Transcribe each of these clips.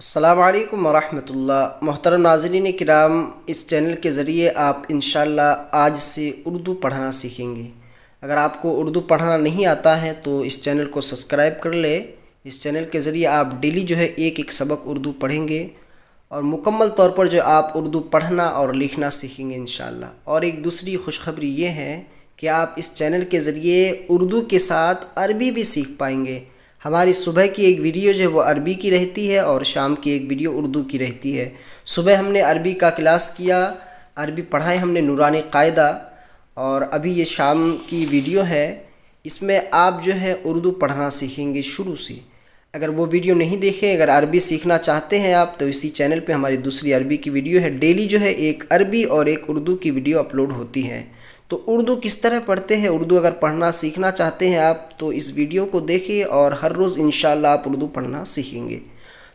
अल्लाम वरहमतुल्ला मोहतरम नाजरीन कराम इस चैनल के ज़रिए आप इन आज से उर्दू पढ़ना सीखेंगे अगर आपको उर्दू पढ़ना नहीं आता है तो इस चैनल को सब्सक्राइब कर ले इस चैनल के ज़रिए आप डेली जो है एक एक सबक उर्दू पढ़ेंगे और मुकम्मल तौर पर जो आप उर्दू पढ़ना और लिखना सीखेंगे इन और एक दूसरी खुशखबरी ये है कि आप इस चैनल के ज़रिए उर्दू के साथ अरबी भी सीख पाएंगे हमारी सुबह की एक वीडियो जो है वो अरबी की रहती है और शाम की एक वीडियो उर्दू की रहती है सुबह हमने अरबी का क्लास किया अरबी पढ़ाए हमने नूरान कायदा और अभी ये शाम की वीडियो है इसमें आप जो है उर्दू पढ़ना सीखेंगे शुरू से अगर वो वीडियो नहीं देखें अगर अरबी सीखना चाहते हैं आप तो इसी चैनल पे हमारी दूसरी अरबी की वीडियो है डेली जो है एक अरबी और एक उर्दू की वीडियो अपलोड होती है तो उर्दू किस तरह पढ़ते हैं उर्दू अगर पढ़ना सीखना चाहते हैं आप तो इस वीडियो को देखिए और हर रोज़ इन आप उर्दू पढ़ना सीखेंगे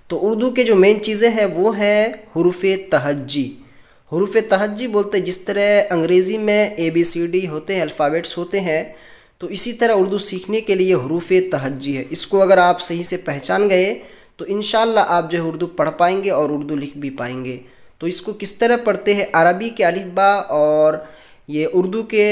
तो उर्दू के जो मेन चीज़ें हैं वो हैं हरूफ तहजी हरूफ तहजी बोलते जिस तरह अंग्रेज़ी में ए बी सी डी होते हैं अल्फ़ाबेट्स होते हैं तो इसी तरह उर्दू सीखने के लिए हरूफ तहजी है इसको अगर आप सही से पहचान गए तो इन आप जो है उर्दू पढ़ पाएंगे और उर्दू लिख भी पाएंगे तो इसको किस तरह पढ़ते हैं अरबी के अलिबा और ये उर्दू के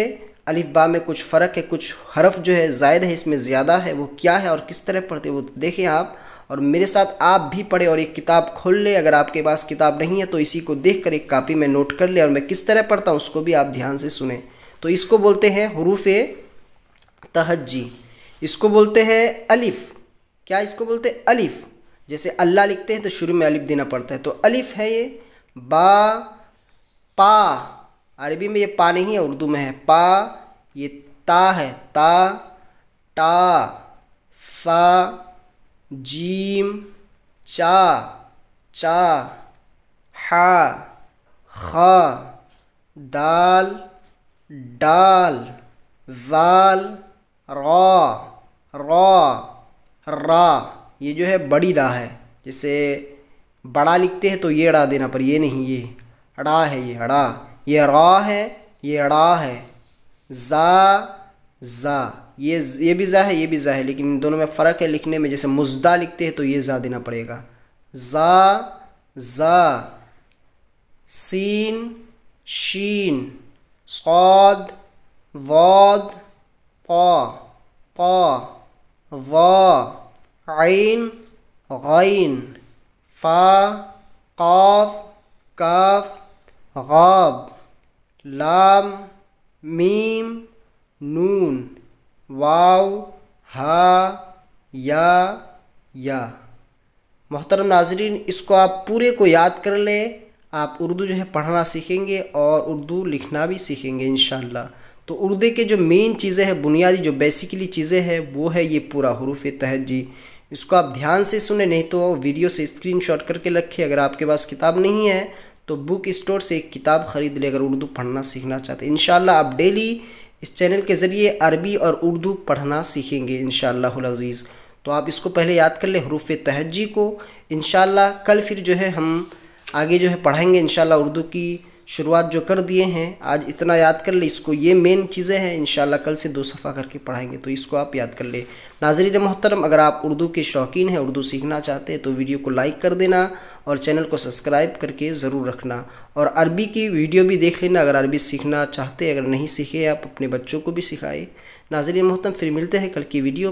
अलिफबा में कुछ फ़र्क है कुछ हरफ जो है जायद है इसमें ज़्यादा है वो क्या है और किस तरह पढ़ते वो तो देखें आप और मेरे साथ आप भी पढ़ें और एक किताब खोल लें अगर आपके पास किताब नहीं है तो इसी को देख कर एक कापी में नोट कर ले और मैं किस तरह पढ़ता हूँ उसको भी आप ध्यान से सुने तो इसको बोलते हैं हरूफ तहजी इसको बोलते हैं अलिफ क्या इसको बोलते हैं अलिफ जैसे अल्लाह लिखते हैं तो शुरू में अलिफ देना पड़ता है तो अलिफ है ये बा पा अरबी में ये पा नहीं है उर्दू में है पा ये ता है ता टा सा जीम चा चा हा खा दाल डाल जाल रा रा रा ये जो है बड़ी रा है जैसे बड़ा लिखते हैं तो ये अड़ा देना पर ये नहीं ये अड़ा है ये अड़ा ये रा है ये रा है ज़ा ज़ा ये ये भी ज़ा है ये भी ज़ा है लेकिन इन दोनों में फ़र्क है लिखने में जैसे मुजदा लिखते हैं तो ये ज़ा देना पड़ेगा ज़ा ज़ा सीन शीन सौद वाद पा पा वा आइन गैन फा काफ काफ गाब लाम मीम नून वाव हा या या मोहतरम नाजरीन इसको आप पूरे को याद कर लें आप उर्दू जो है पढ़ना सीखेंगे और उर्दू लिखना भी सीखेंगे इन तो उर्दू के जो मेन चीज़ें हैं बुनियादी जो बेसिकली चीज़ें हैं वो है ये पूरा हरूफ तहजी इसको आप ध्यान से सुने नहीं तो वीडियो से स्क्रीनशॉट करके रखें अगर आपके पास किताब नहीं है तो बुक स्टोर से एक किताब ख़रीद लेकर उर्दू पढ़ना सीखना चाहते हैं इन आप डेली इस चैनल के ज़रिए अरबी और उर्दू पढ़ना सीखेंगे इन शज़ीज़ तो आप इसको पहले याद कर लें हरूफ तहजी को इन कल फिर जो है हम आगे जो है पढ़ाएंगे इन उर्दू की शुरुआत जो कर दिए हैं आज इतना याद कर ले इसको ये मेन चीज़ें हैं इन कल से दो सफ़ा करके पढ़ाएंगे तो इसको आप याद कर ले नाजरीन मोहतरम अगर आप उर्दू के शौकीन हैं उर्दू सीखना चाहते हैं तो वीडियो को लाइक कर देना और चैनल को सब्सक्राइब करके ज़रूर रखना और अरबी की वीडियो भी देख लेना अगर अरबी सीखना चाहते अगर नहीं सीखे आप अपने बच्चों को भी सिखाए नाजरीन मोहतरम फिर मिलते हैं कल की वीडियो